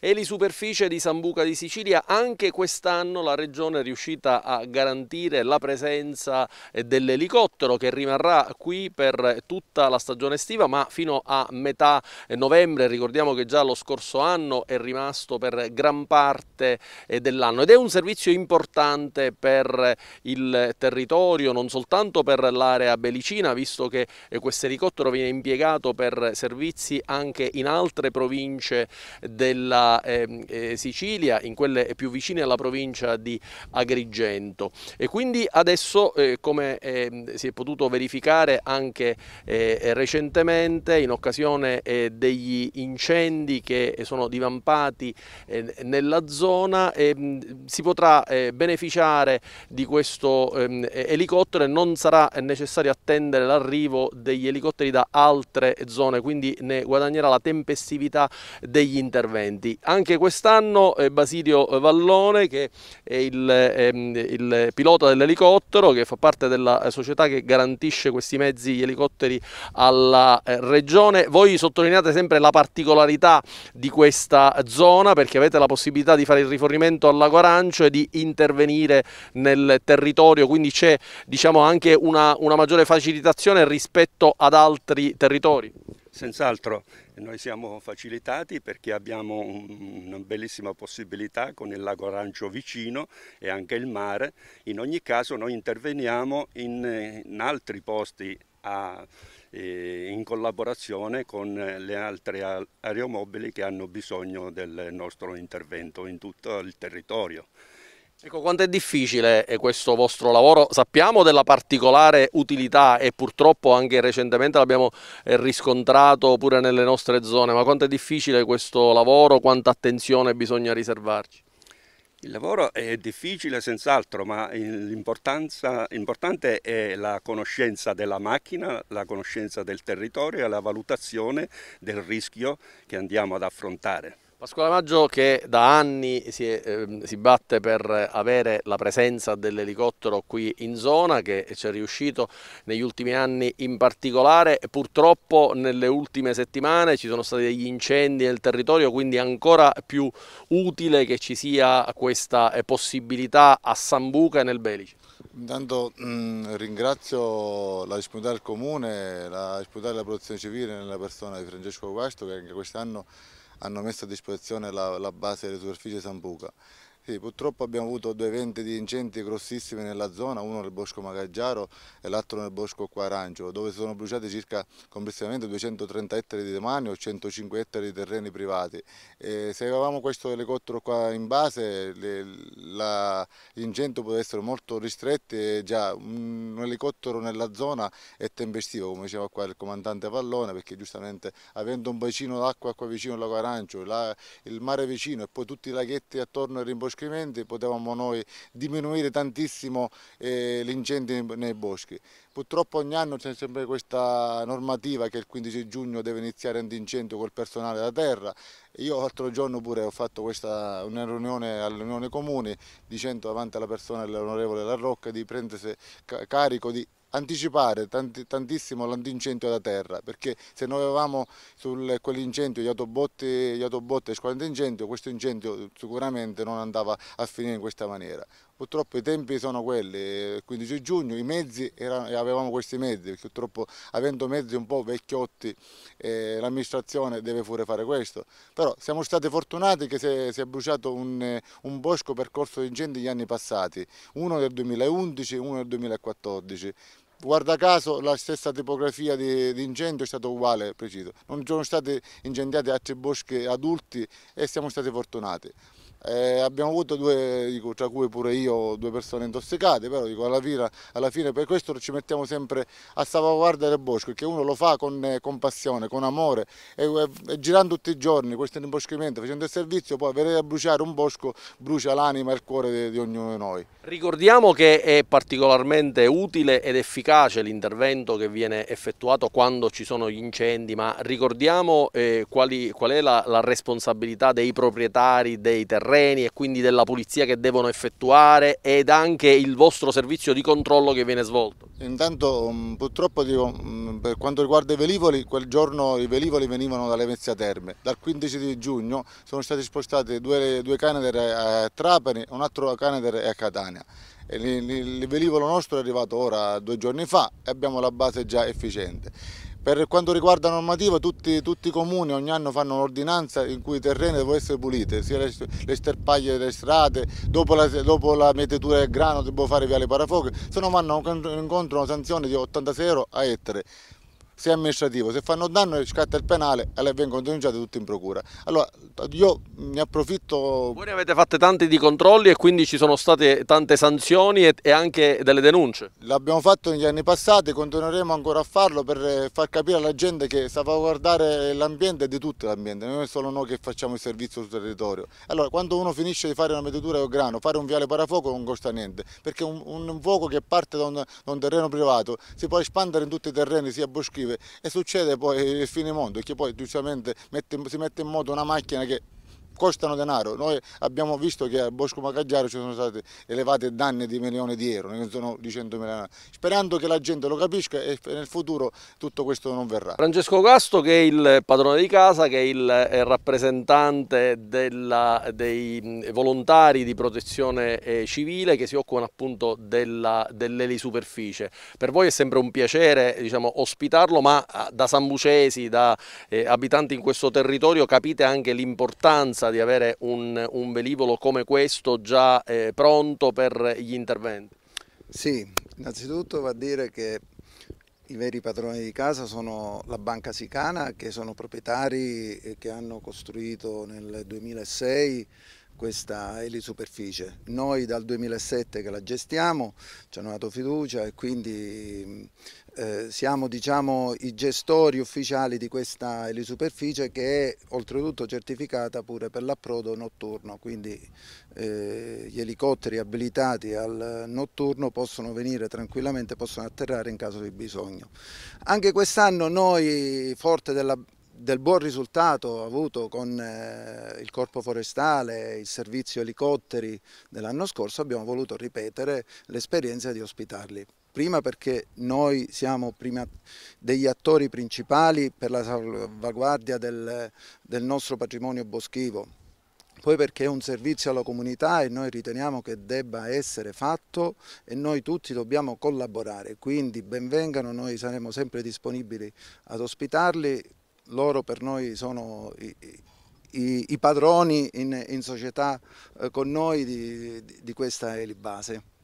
E li superficie di Sambuca di Sicilia, anche quest'anno la regione è riuscita a garantire la presenza eh, dell'elicottero che rimarrà qui per tutta la stagione estiva, ma fino a metà eh, novembre, ricordiamo che già lo scorso anno è rimasto per gran parte eh, dell'anno ed è un servizio importante per il territorio, non soltanto per l'area belicina, visto che questo elicottero viene impiegato per servizi anche in altre province della Ehm, eh, Sicilia, in quelle più vicine alla provincia di Agrigento. E quindi adesso, eh, come eh, si è potuto verificare anche eh, recentemente, in occasione eh, degli incendi che sono divampati eh, nella zona, ehm, si potrà beneficiare di questo ehm, elicottero e non sarà necessario attendere l'arrivo degli elicotteri da altre zone, quindi ne guadagnerà la tempestività degli interventi anche quest'anno eh, Basilio Vallone che è il, ehm, il, pilota dell'elicottero che fa parte della eh, società che garantisce questi mezzi gli elicotteri alla eh, regione. Voi sottolineate sempre la particolarità di questa zona perché avete la possibilità di fare il rifornimento al lago Arancio e di intervenire nel territorio, quindi c'è diciamo, anche una, una maggiore facilitazione rispetto ad altri territori. Senz'altro noi siamo facilitati perché abbiamo una bellissima possibilità con il lago Arancio vicino e anche il mare. In ogni caso noi interveniamo in, in altri posti a, eh, in collaborazione con le altre aeromobili che hanno bisogno del nostro intervento in tutto il territorio. Ecco, quanto è difficile eh, questo vostro lavoro? Sappiamo della particolare utilità e purtroppo anche recentemente l'abbiamo eh, riscontrato pure nelle nostre zone, ma quanto è difficile questo lavoro, quanta attenzione bisogna riservarci? Il lavoro è difficile senz'altro, ma l'importante è la conoscenza della macchina, la conoscenza del territorio e la valutazione del rischio che andiamo ad affrontare. Pasquale Maggio che da anni si, eh, si, batte per avere la presenza dell'elicottero qui in zona che ci è riuscito negli ultimi anni in particolare purtroppo nelle ultime settimane ci sono stati degli incendi nel territorio quindi è ancora più utile che ci sia questa eh, possibilità a Sambuca e nel Belice. Intanto mh, ringrazio la disponibilità del comune, la disponibilità della protezione civile nella persona di Francesco Guasto che anche quest'anno hanno messo a disposizione la, la base delle superficie Sambuca. Sì, purtroppo abbiamo avuto due eventi di incendi grossissimi nella zona, uno nel bosco Magaggiaro e l'altro nel bosco Quarangelo, dove sono bruciati circa complessivamente 230 ettari di demanio o 105 ettari di terreni privati. E se avevamo questo elicottero qua in base, l'incendio poteva essere molto ristretto e già un elicottero nella zona è tempestivo, come diceva qua il comandante Pallone, perché giustamente avendo un bacino d'acqua qua vicino al lago Arancio, là, il mare vicino e poi tutti i laghetti attorno al rimbosco boscimenti potevamo noi diminuire tantissimo eh, l'incendio nei boschi. Purtroppo ogni anno c'è sempre questa normativa che il 15 giugno deve iniziare antincendio col personale da terra. Io l'altro giorno pure ho fatto questa, una riunione all'Unione Comune dicendo davanti alla persona dell'onorevole La Rocca di prendersi carico di anticipare tanti, tantissimo l'antincendio da terra perché se noi avevamo su quell'incendio gli autobotti, gli autobotti e squadre incendio questo incendio sicuramente non andava a finire in questa maniera purtroppo i tempi sono quelli, eh, il 15 giugno i mezzi, erano, avevamo questi mezzi, purtroppo avendo mezzi un po' vecchiotti eh, l'amministrazione deve pure fare questo, però siamo stati fortunati che si è, si è bruciato un, eh, un, bosco percorso di incendi gli anni passati, uno nel 2011 e uno nel 2014, Guarda caso la stessa tipografia di, di incendio è stata uguale, preciso. Non sono stati incendiati altri boschi adulti e siamo stati fortunati. Eh, abbiamo avuto due, dico, tra cui pure io, due persone intossicate, però dico, alla, fine, alla, fine, per questo ci mettiamo sempre a salvaguardia del bosco, perché uno lo fa con, con passione, con amore e, e, girando tutti i giorni questo rimboschimento, facendo il servizio, poi vedere a bruciare un bosco brucia l'anima e il cuore di, di ognuno di noi. Ricordiamo che è particolarmente utile ed efficace l'intervento che viene effettuato quando ci sono gli incendi, ma ricordiamo eh, quali, qual è la, la responsabilità dei proprietari dei terreni terreni e quindi della pulizia che devono effettuare ed anche il vostro servizio di controllo che viene svolto? Intanto mm, purtroppo dico, mm, per quanto riguarda i velivoli, quel giorno i velivoli venivano dalle Venezia Terme. Dal 15 di giugno sono stati spostati due, due Caneder a Trapani e un altro Caneder a Catania. Il velivolo nostro è arrivato ora due giorni fa e abbiamo la base già efficiente. Per quanto riguarda la normativa, tutti, tutti, i comuni ogni anno fanno un'ordinanza in cui i terreni devono essere puliti, sia le, le sterpaglie delle strade, dopo la, dopo la metetura del grano devono fare via le parafuochi, se no vanno incontro una sanzione di 86 euro a ettare se è amministrativo, se fanno danno scatta il penale e le vengono denunciate tutte in procura. Allora io ne approfitto... Voi ne avete fatte tanti di controlli e quindi ci sono state tante sanzioni e, anche delle denunce? L'abbiamo fatto negli anni passati, continueremo ancora a farlo per eh, far capire alla gente che salvaguardare l'ambiente è di tutto l'ambiente, non è solo noi che facciamo il servizio sul territorio. Allora quando uno finisce di fare una metitura o grano, fare un viale parafuoco non costa niente, perché un, un fuoco che parte da un, da un terreno privato si può espandere in tutti i terreni, sia boschivo e succede poi il fine mondo, che poi giustamente mette, si mette in moto una macchina che costano denaro. Noi abbiamo visto che a Bosco Macaggiaro ci sono state elevate danni di milioni di euro, non sono di 100 milioni. Sperando che la gente lo capisca e nel futuro tutto questo non verrà. Francesco Casto che è il padrone di casa, che è il rappresentante della, dei volontari di protezione eh, civile che si occupano appunto dell'elisuperficie. Dell per voi è sempre un piacere diciamo, ospitarlo, ma ah, da sambucesi, da eh, abitanti in questo territorio capite anche l'importanza di avere un, un velivolo come questo già eh, pronto per gli interventi? Sì, innanzitutto va a dire che i veri padroni di casa sono la Banca Sicana che sono proprietari e che hanno costruito nel 2006 questa elisuperficie. Noi dal 2007 che la gestiamo ci hanno dato fiducia e quindi eh, siamo diciamo, i gestori ufficiali di questa elisuperficie che è oltretutto certificata pure per l'approdo notturno, quindi eh, gli elicotteri abilitati al notturno possono venire tranquillamente, possono atterrare in caso di bisogno. Anche quest'anno noi, forte della del buon risultato avuto con eh, il corpo forestale, il servizio elicotteri dell'anno scorso, abbiamo voluto ripetere l'esperienza di ospitarli prima perché noi siamo degli attori principali per la salvaguardia del, del nostro patrimonio boschivo, poi perché è un servizio alla comunità e noi riteniamo che debba essere fatto e noi tutti dobbiamo collaborare, quindi benvengano, noi saremo sempre disponibili ad ospitarli, loro per noi sono i, i, i padroni in, in, società eh, con noi di, di questa Elibase.